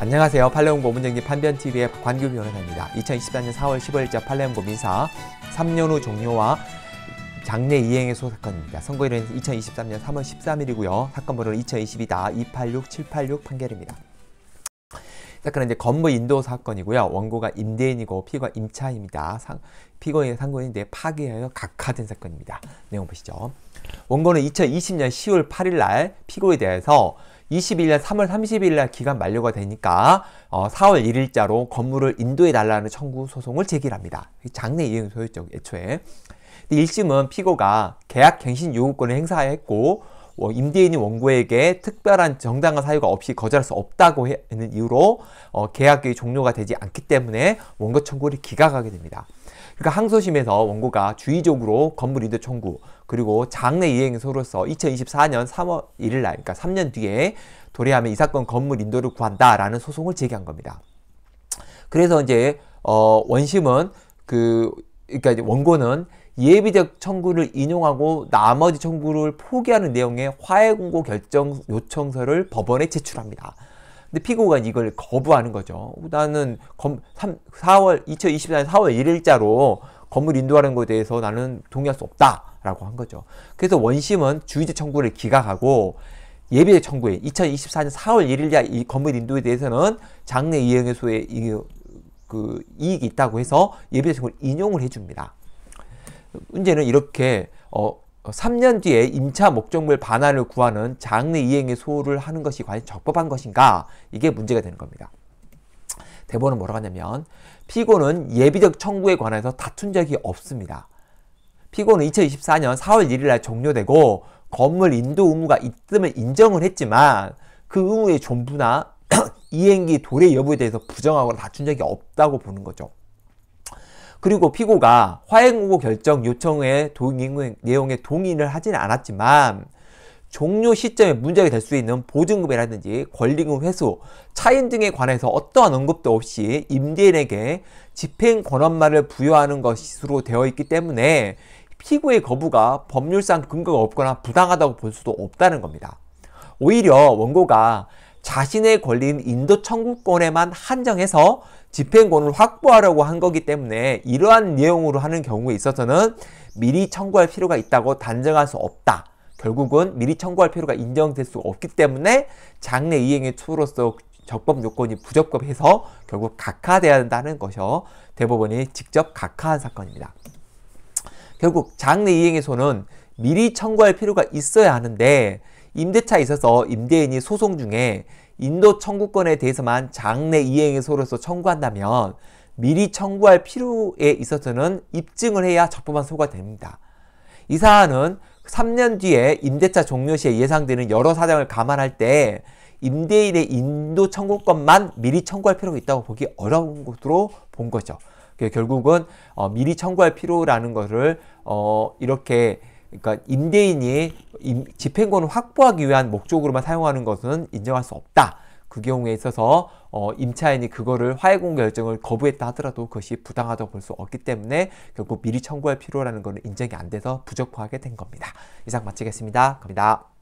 안녕하세요. 팔레온고 문정기 판변TV의 관규 변호사입니다. 2024년 4월 15일자 팔레온고 민사 3년 후 종료와 장례 이행의 소사건입니다. 선고일은 2023년 3월 13일이고요. 사건 번호는 2 0 2 2 286786 판결입니다. 사건은 이제 건무 인도 사건이고요. 원고가 임대인이고 피고가 임차입니다. 피고인 상고인인데 파기하여 각하된 사건입니다. 내용 보시죠. 원고는 2020년 10월 8일 날 피고에 대해서 21년 3월 30일 날 기간 만료가 되니까 어, 4월 1일자로 건물을 인도해 달라는 청구 소송을 제기합니다. 장례 이행 소유적 애초에. 1심은 피고가 계약 갱신 요구권을 행사했고 임대인이 원고에게 특별한 정당한 사유가 없이 거절할 수 없다고 하는 이유로 어, 계약이 종료가 되지 않기 때문에 원고 청구를 기각하게 됩니다. 그러니까 항소심에서 원고가 주의적으로 건물 이대 청구 그리고 장례 이행소로서 2024년 3월 1일 날 그러니까 3년 뒤에 도래하면 이 사건 건물 인도를 구한다라는 소송을 제기한 겁니다. 그래서 이제 어 원심은 그 그러니까 원고는 예비적 청구를 인용하고 나머지 청구를 포기하는 내용의 화해 공고 결정 요청서를 법원에 제출합니다. 근데 피고가 이걸 거부하는 거죠. 나는 검, 3, 4월 2024년 4월 1일자로 건물 인도하는 것에 대해서 나는 동의할 수 없다라고 한 거죠. 그래서 원심은 주의제 청구를 기각하고 예비적 청구에 2024년 4월 1일자 이 건물 인도에 대해서는 장례 이행의 소에 그 이익이 있다고 해서 예비자식을 인용을 해줍니다. 문제는 이렇게 어, 3년 뒤에 임차 목적물 반환을 구하는 장례 이행의 소홀 하는 것이 과연 적법한 것인가? 이게 문제가 되는 겁니다. 대법은 뭐라고 하냐면 피고는 예비적 청구에 관해서 다툰 적이 없습니다. 피고는 2024년 4월 1일 날 종료되고 건물 인도 의무가 있음을 인정을 했지만 그 의무의 존부나 이행기 도래 여부에 대해서 부정하거나 다툰 적이 없다고 보는 거죠. 그리고 피고가 화행고고 결정 요청의 동의, 내용에 동의를 하지는 않았지만 종료 시점에 문제가 될 수 있는 보증금이라든지 권리금 회수, 차인 등에 관해서 어떠한 언급도 없이 임대인에게 집행 권한만을 부여하는 것으로 되어 있기 때문에 피고의 거부가 법률상 근거가 없거나 부당하다고 볼 수도 없다는 겁니다. 오히려 원고가 자신의 권리인 인도 청구권에만 한정해서 집행권을 확보하려고 한 거기 때문에 이러한 내용으로 하는 경우에 있어서는 미리 청구할 필요가 있다고 단정할 수 없다. 결국은 미리 청구할 필요가 인정될 수 없기 때문에 장래 이행의 초로서 적법 요건이 부적법해서 결국 각하돼야 한다는 것이요. 대법원이 직접 각하한 사건입니다. 결국 장래이행에서는 미리 청구할 필요가 있어야 하는데 임대차에 있어서 임대인이 소송 중에 인도 청구권에 대해서만 장래 이행의소로서 청구한다면 미리 청구할 필요에 있어서는 입증을 해야 적법한 소가 됩니다. 이 사안은 3년 뒤에 임대차 종료 시에 예상되는 여러 사정을 감안할 때 임대인의 인도 청구권만 미리 청구할 필요가 있다고 보기 어려운 것으로 본 거죠. 결국은 어, 미리 청구할 필요라는 것을 어, 이렇게 그러니까 임대인이 집행권을 확보하기 위한 목적으로만 사용하는 것은 인정할 수 없다. 그 경우에 있어서 어, 임차인이 그거를 화해공 결정을 거부했다 하더라도 그것이 부당하다고 볼 수 없기 때문에 결국 미리 청구할 필요라는 것은 인정이 안 돼서 부적부하게 된 겁니다. 이상 마치겠습니다. 감사합니다.